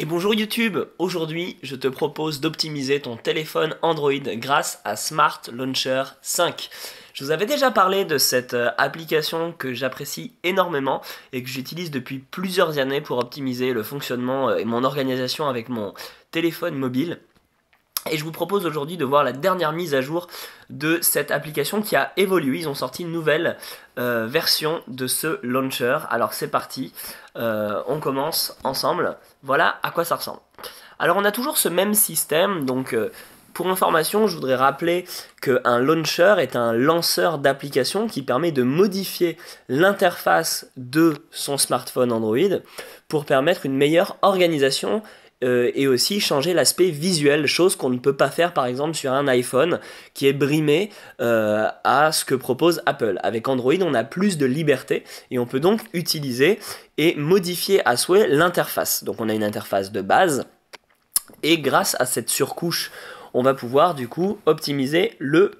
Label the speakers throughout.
Speaker 1: Et bonjour YouTube Aujourd'hui, je te propose d'optimiser ton téléphone Android grâce à Smart Launcher 5. Je vous avais déjà parlé de cette euh, application que j'apprécie énormément et que j'utilise depuis plusieurs années pour optimiser le fonctionnement euh, et mon organisation avec mon téléphone mobile. Et je vous propose aujourd'hui de voir la dernière mise à jour de cette application qui a évolué. Ils ont sorti une nouvelle euh, version de ce launcher. Alors c'est parti, euh, on commence ensemble. Voilà à quoi ça ressemble. Alors on a toujours ce même système, donc euh, pour information, je voudrais rappeler qu'un launcher est un lanceur d'application qui permet de modifier l'interface de son smartphone Android pour permettre une meilleure organisation euh, et aussi changer l'aspect visuel, chose qu'on ne peut pas faire par exemple sur un iPhone qui est brimé euh, à ce que propose Apple. Avec Android, on a plus de liberté et on peut donc utiliser et modifier à souhait l'interface. Donc on a une interface de base et grâce à cette surcouche, on va pouvoir du coup optimiser le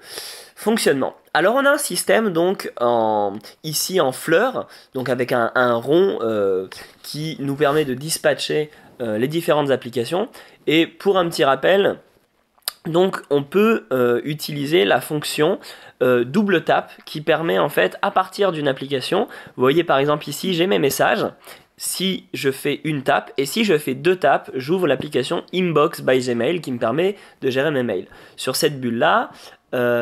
Speaker 1: fonctionnement. Alors on a un système donc en, ici en fleur, donc avec un, rond euh, qui nous permet de dispatcher euh, les différentes applications. Et pour un petit rappel, donc on peut euh, utiliser la fonction euh, double tap qui permet en fait à partir d'une application, vous voyez par exemple ici j'ai mes messages, si je fais une tape et si je fais deux tapes, j'ouvre l'application Inbox by Gmail qui me permet de gérer mes mails. Sur cette bulle là,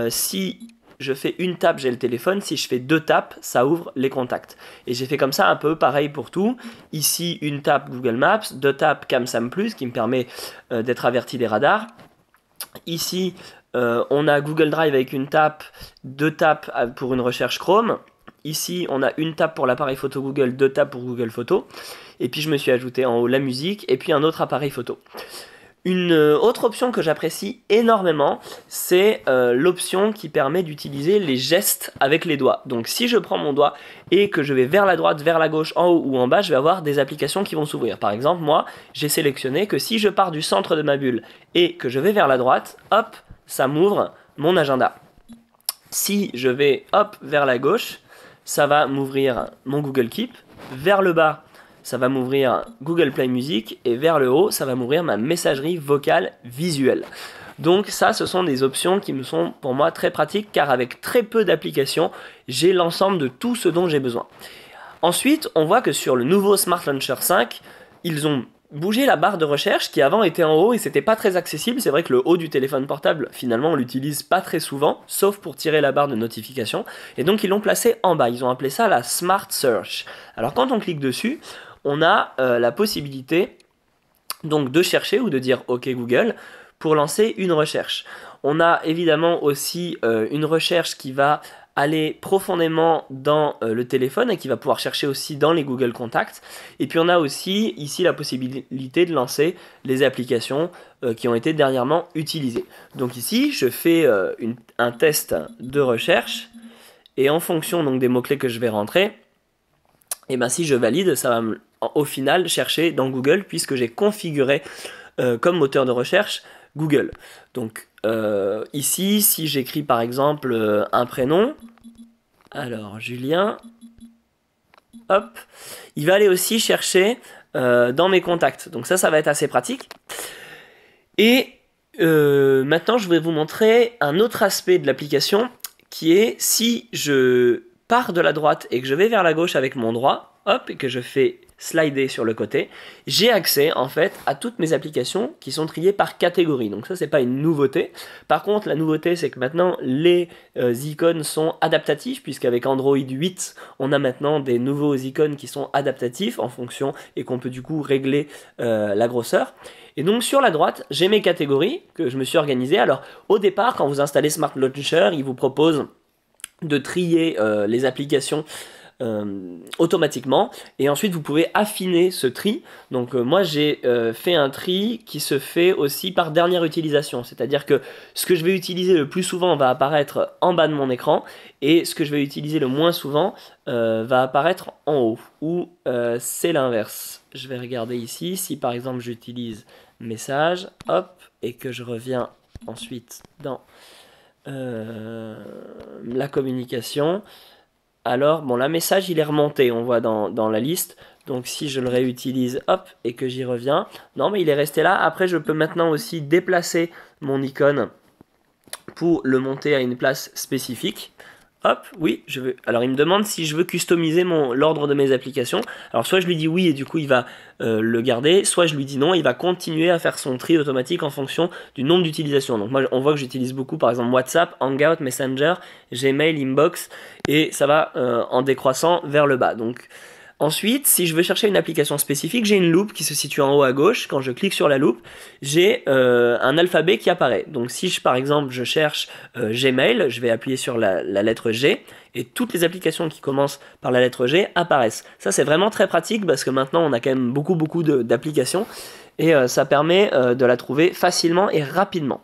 Speaker 1: si je fais une tape, j'ai le téléphone. Si je fais deux tapes, ça ouvre les contacts. Et j'ai fait comme ça un peu pareil pour tout. Ici, une tape Google Maps, deux tapes CamSam qui me permet euh, d'être averti des radars. Ici, euh, on a Google Drive avec une tape, deux tapes euh, pour une recherche Chrome. Ici, on a une tape pour l'appareil photo Google, deux tapes pour Google Photo. Et puis, je me suis ajouté en haut la musique et puis un autre appareil photo. Une euh, autre option que j'apprécie énormément, c'est euh, l'option qui permet d'utiliser les gestes avec les doigts. Donc si je prends mon doigt et que je vais vers la droite, vers la gauche, en haut ou en bas, je vais avoir des applications qui vont s'ouvrir. Par exemple, moi, j'ai sélectionné que si je pars du centre de ma bulle et que je vais vers la droite, hop, ça m'ouvre mon agenda. Si je vais hop vers la gauche, ça va m'ouvrir mon Google Keep. Vers le bas, ça va m'ouvrir Google Play Music et vers le haut, ça va m'ouvrir ma messagerie vocale visuelle. Donc ça, ce sont des options qui me sont pour moi très pratiques car avec très peu d'applications, j'ai l'ensemble de tout ce dont j'ai besoin. Ensuite, on voit que sur le nouveau Smart Launcher 5, ils ont bougé la barre de recherche qui avant était en haut et c'était pas très accessible. C'est vrai que le haut du téléphone portable, finalement, on l'utilise pas très souvent, sauf pour tirer la barre de notification. Et donc ils l'ont placé en bas. Ils ont appelé ça la Smart Search. Alors quand on clique dessus, on a euh, la possibilité donc de chercher ou de dire OK Google pour lancer une recherche. On a évidemment aussi euh, une recherche qui va aller profondément dans euh, le téléphone et qui va pouvoir chercher aussi dans les Google Contacts. Et puis on a aussi ici la possibilité de lancer les applications qui ont été dernièrement utilisées. Donc ici, je fais un test de recherche et en fonction donc des mots-clés que je vais rentrer, et bien si je valide, ça va au final chercher dans Google puisque j'ai configuré euh, comme moteur de recherche Google. Donc euh, ici, si j'écris par exemple euh, un prénom, alors Julien, hop, il va aller aussi chercher dans mes contacts. Donc ça, ça va être assez pratique. Et maintenant, je vais vous montrer un autre aspect de l'application qui est si je part de la droite et que je vais vers la gauche avec mon droit, hop, et que je fais slider sur le côté, j'ai accès en fait à toutes mes applications qui sont triées par catégorie. Donc ça c'est pas une nouveauté. Par contre la nouveauté c'est que maintenant les euh, icônes sont adaptatives puisqu'avec Android 8 on a maintenant des nouveaux icônes qui sont adaptatifs en fonction et qu'on peut du coup régler euh, la grosseur. Et donc sur la droite j'ai mes catégories que je me suis organisé, Alors au départ quand vous installez Smart Launcher il vous propose de trier euh, les applications euh, automatiquement et ensuite vous pouvez affiner ce tri donc euh, moi j'ai fait un tri qui se fait aussi par dernière utilisation c'est à dire que ce que je vais utiliser le plus souvent va apparaître en bas de mon écran et ce que je vais utiliser le moins souvent va apparaître en haut ou c'est l'inverse je vais regarder ici si par exemple j'utilise message hop et que je reviens ensuite dans euh, la communication. Alors, bon, la message, il est remonté, on voit dans, dans la liste. Donc si je le réutilise, hop, et que j'y reviens. Non, mais il est resté là. Après, je peux maintenant aussi déplacer mon icône pour le monter à une place spécifique. Hop, oui, je veux. Alors il me demande si je veux customiser mon l'ordre de mes applications. Alors soit je lui dis oui et du coup il va euh, le garder, soit je lui dis non et il va continuer à faire son tri automatique en fonction du nombre d'utilisations. Donc moi on voit que j'utilise beaucoup par exemple WhatsApp, Hangout, Messenger, Gmail, Inbox et ça va euh, en décroissant vers le bas. Donc Ensuite, si je veux chercher une application spécifique, j'ai une loupe qui se situe en haut à gauche. Quand je clique sur la loupe, j'ai euh, un alphabet qui apparaît. Donc si je, par exemple je cherche euh, Gmail, je vais appuyer sur la, la, lettre G et toutes les applications qui commencent par la lettre G apparaissent. Ça c'est vraiment très pratique parce que maintenant on a quand même beaucoup beaucoup d'applications et euh, ça permet euh, de la trouver facilement et rapidement.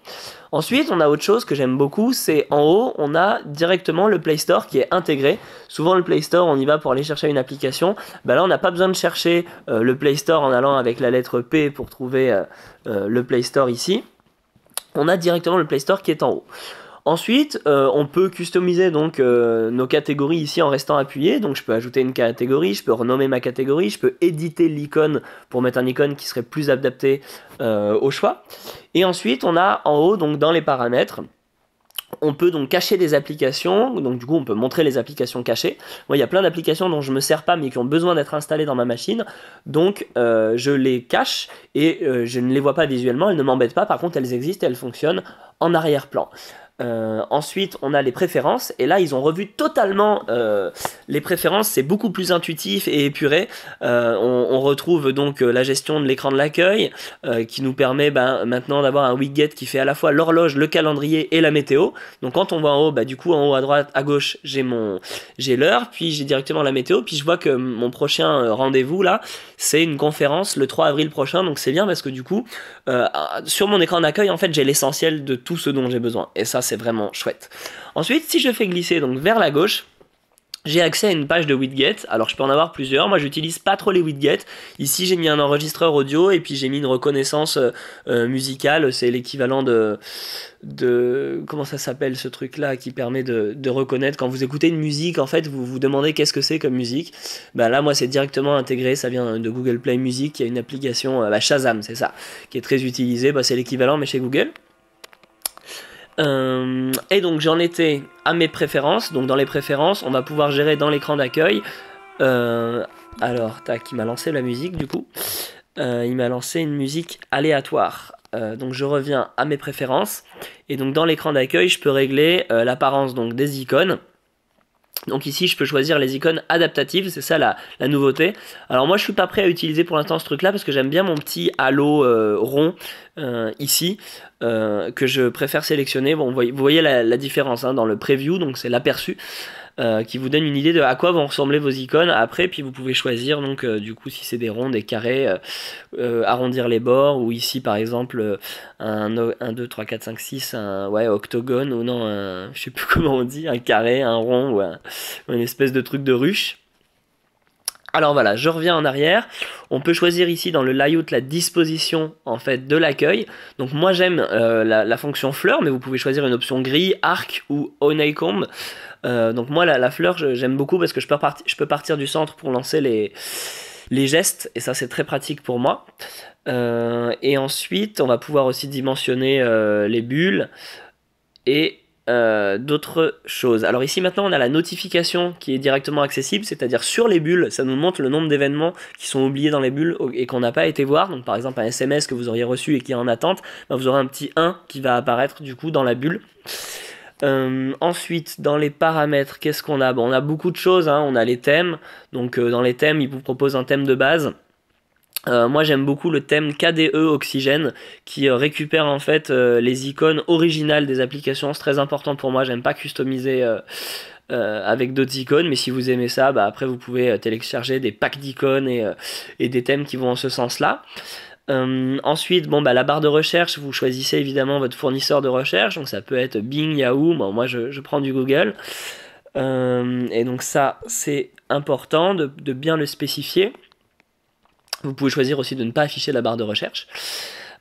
Speaker 1: Ensuite, on a autre chose que j'aime beaucoup, c'est en haut, on a directement le Play Store qui est intégré. Souvent, le Play Store, on y va pour aller chercher une application. Bah là, on n'a pas besoin de chercher euh, le Play Store en allant avec la lettre P pour trouver le Play Store ici. On a directement le Play Store qui est en haut. Ensuite, euh, on peut customiser donc euh, nos catégories ici en restant appuyé. Donc je peux ajouter une catégorie, je peux renommer ma catégorie, je peux éditer l'icône pour mettre un icône qui serait plus adapté euh, au choix. Et ensuite, on a en haut donc dans les paramètres on peut donc cacher des applications, donc du coup on peut montrer les applications cachées. Moi il y a plein d'applications dont je ne me sers pas mais qui ont besoin d'être installées dans ma machine, donc je les cache et je ne les vois pas visuellement, elles ne m'embêtent pas, par contre elles existent, et elles fonctionnent en arrière-plan. Euh, ensuite, on a les préférences, et là, ils ont revu totalement euh, les préférences, c'est beaucoup plus intuitif et épuré. Euh, on, on, retrouve donc la gestion de l'écran de l'accueil, qui nous permet ben, maintenant d'avoir un widget qui fait à la fois l'horloge, le calendrier et la météo. Donc quand on voit en haut, bah, du coup, en haut à droite, à gauche, j'ai mon j'ai l'heure, puis j'ai directement la météo, puis je vois que mon prochain rendez-vous, là, c'est une conférence le 3 avril prochain, donc c'est bien parce que du coup, sur mon écran d'accueil, en fait, j'ai l'essentiel de tout ce dont j'ai besoin. Et ça, c'est c'est vraiment chouette. Ensuite, si je fais glisser donc vers la gauche, j'ai accès à une page de widget, alors je peux en avoir plusieurs, moi j'utilise pas trop les widgets, ici j'ai mis un enregistreur audio et puis j'ai mis une reconnaissance euh, euh, musicale, c'est l'équivalent de, de... comment ça s'appelle ce truc là qui permet de, reconnaître quand vous écoutez une musique en fait vous vous demandez qu'est-ce que c'est comme musique, bah là moi c'est directement intégré, ça vient euh, de Google Play Music, il y a une application, la bah, Shazam c'est ça, qui est très utilisée, bah, c'est l'équivalent mais chez Google. Euh, et donc j'en étais à mes préférences. Donc dans les préférences, on va pouvoir gérer dans l'écran d'accueil. Euh, alors, tac, il m'a lancé la musique du coup. Euh, il m'a lancé une musique aléatoire. donc je reviens à mes préférences. Et donc dans l'écran d'accueil, je peux régler l'apparence donc des icônes. Donc ici, je peux choisir les icônes adaptatives, c'est ça la, nouveauté. Alors moi, je suis pas prêt à utiliser pour l'instant ce truc-là parce que j'aime bien mon petit halo euh, rond euh, ici euh, que je préfère sélectionner. Bon, vous voyez, la, différence hein, dans le preview, donc c'est l'aperçu. Euh, qui vous donne une idée de à quoi vont ressembler vos icônes après. Puis vous pouvez choisir donc euh, du coup si c'est des ronds, des carrés, euh, arrondir les bords ou ici par exemple un 1, 2, 3, 4, 5, 6, un ouais, octogone ou non, je sais plus comment on dit, un carré, un rond ou une espèce de truc de ruche. Alors voilà, je reviens en arrière. On peut choisir ici dans le layout la disposition en fait de l'accueil. Donc moi j'aime euh, la, fonction fleur, mais vous pouvez choisir une option gris, arc ou honeycomb. Euh, donc moi la, fleur j'aime beaucoup parce que je peux, partir, du centre pour lancer les, gestes et ça c'est très pratique pour moi. Euh, et ensuite on va pouvoir aussi dimensionner les bulles et euh, d'autres choses. Alors ici maintenant on a la notification qui est directement accessible, c'est-à-dire sur les bulles, ça nous montre le nombre d'événements qui sont oubliés dans les bulles et qu'on n'a pas été voir. Donc par exemple un SMS que vous auriez reçu et qui est en attente, ben, vous aurez un petit 1 qui va apparaître du coup dans la bulle. Euh, ensuite, dans les paramètres, qu'est-ce qu'on a On a beaucoup de choses, hein. on a les thèmes, donc euh, dans les thèmes, il vous propose un thème de base. Euh, moi j'aime beaucoup le thème KDE Oxygène qui euh, récupère en fait euh, les icônes originales des applications. C'est très important pour moi, j'aime pas customiser avec d'autres icônes, mais si vous aimez ça, bah, après vous pouvez télécharger des packs d'icônes et, des thèmes qui vont en ce sens-là. ensuite, bon, bah, la barre de recherche, vous choisissez évidemment votre fournisseur de recherche, donc ça peut être Bing, Yahoo, moi je, prends du Google. et donc ça, c'est important de, bien le spécifier. Vous pouvez choisir aussi de ne pas afficher la barre de recherche.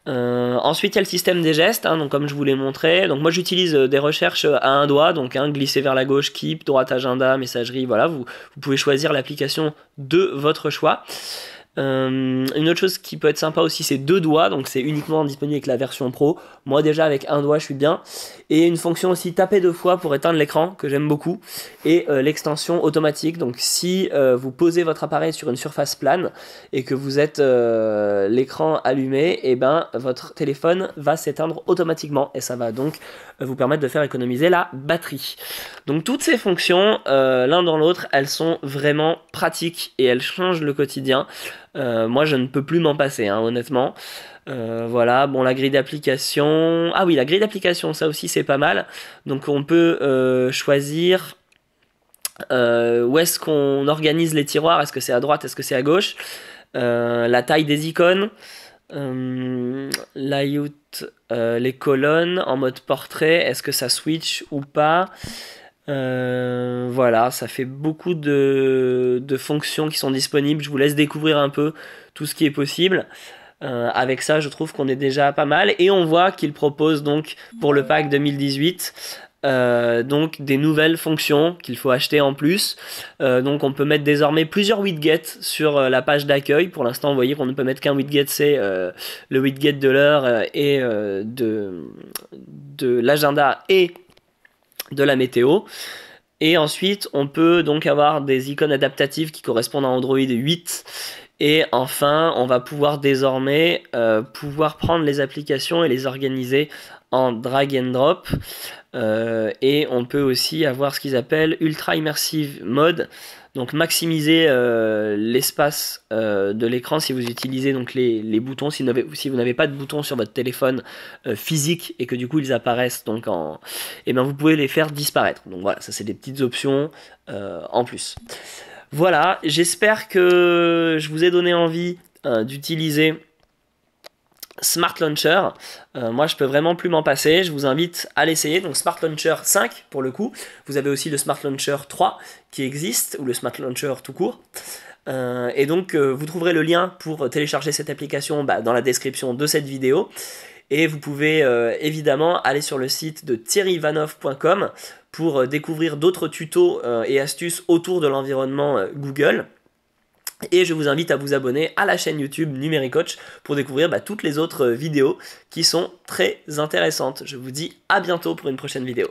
Speaker 1: Euh, ensuite, il y a le système des gestes, hein, donc comme je vous l'ai montré. Donc moi, j'utilise euh, des recherches euh, à un doigt, donc hein, glisser vers la gauche, keep, droite agenda, messagerie, voilà. Vous, pouvez choisir l'application de votre choix. une autre chose qui peut être sympa aussi, c'est deux doigts, donc c'est uniquement disponible avec la version pro. Moi déjà avec un doigt, je suis bien et une fonction aussi taper deux fois pour éteindre l'écran que j'aime beaucoup et euh, l'extension automatique. Donc si euh, vous posez votre appareil sur une surface plane et que vous êtes euh, l'écran allumé, et eh ben votre téléphone va s'éteindre automatiquement et ça va donc vous permettre de faire économiser la batterie. Donc toutes ces fonctions l'un dans l'autre, elles sont vraiment pratiques et elles changent le quotidien. Euh, moi, je ne peux plus m'en passer, hein, honnêtement. Euh, voilà, bon, la grille d'application. Ah oui, la grille d'application, ça aussi, c'est pas mal. Donc, on peut euh, choisir. où est-ce qu'on organise les tiroirs Est-ce que c'est à droite Est-ce que c'est à gauche La taille des icônes, layout, les colonnes en mode portrait. Est-ce que ça switch ou pas euh, voilà, ça fait beaucoup de, fonctions qui sont disponibles. Je vous laisse découvrir un peu tout ce qui est possible. Euh, avec ça, je trouve qu'on est déjà pas mal. Et on voit qu'il propose donc pour le pack 2018 euh, donc des nouvelles fonctions qu'il faut acheter en plus. donc on peut mettre désormais plusieurs widgets sur la page d'accueil. Pour l'instant, vous voyez qu'on ne peut mettre qu'un widget, c'est le widget de l'heure et de, de l'agenda et de la météo. Et ensuite, on peut donc avoir des icônes adaptatives qui correspondent à Android 8. Et enfin, on va pouvoir désormais euh, pouvoir prendre les applications et les organiser en drag and drop. Euh, et on peut aussi avoir ce qu'ils appellent Ultra Immersive Mode. Donc maximiser euh, l'espace euh, de l'écran si vous utilisez donc les, boutons. Si, vous n'avez pas de boutons sur votre téléphone euh, physique et que du coup ils apparaissent donc en, et eh ben vous pouvez les faire disparaître. Donc voilà, ça c'est des petites options en plus. Voilà, j'espère que je vous ai donné envie d'utiliser Smart Launcher. Euh, moi, je peux vraiment plus m'en passer. Je vous invite à l'essayer. Donc, Smart Launcher 5 pour le coup. Vous avez aussi le Smart Launcher 3 qui existe, ou le Smart Launcher tout court. Euh, et donc, euh, vous trouverez le lien pour télécharger cette application bah, dans la description de cette vidéo. Et vous pouvez évidemment aller sur le site de thierryvanov.com pour découvrir d'autres tutos et astuces autour de l'environnement Google. Et je vous invite à vous abonner à la chaîne YouTube Numéricoach pour découvrir bah, toutes les autres euh, vidéos qui sont très intéressantes. Je vous dis à bientôt pour une prochaine vidéo.